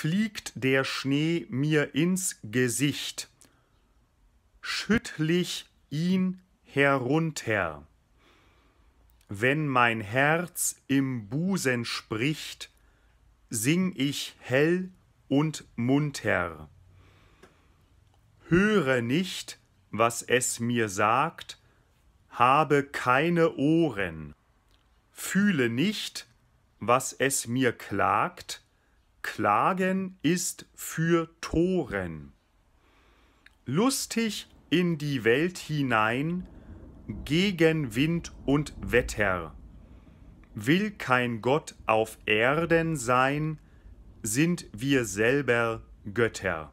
fliegt der Schnee mir ins Gesicht, schüttel ich ihn herunter. Wenn mein Herz im Busen spricht, sing ich hell und munter. Höre nicht, was es mir sagt, habe keine Ohren, fühle nicht, was es mir klagt, Klagen ist für Toren. Lustig in die Welt hinein, gegen Wind und Wetter. Will kein Gott auf Erden sein, sind wir selber Götter.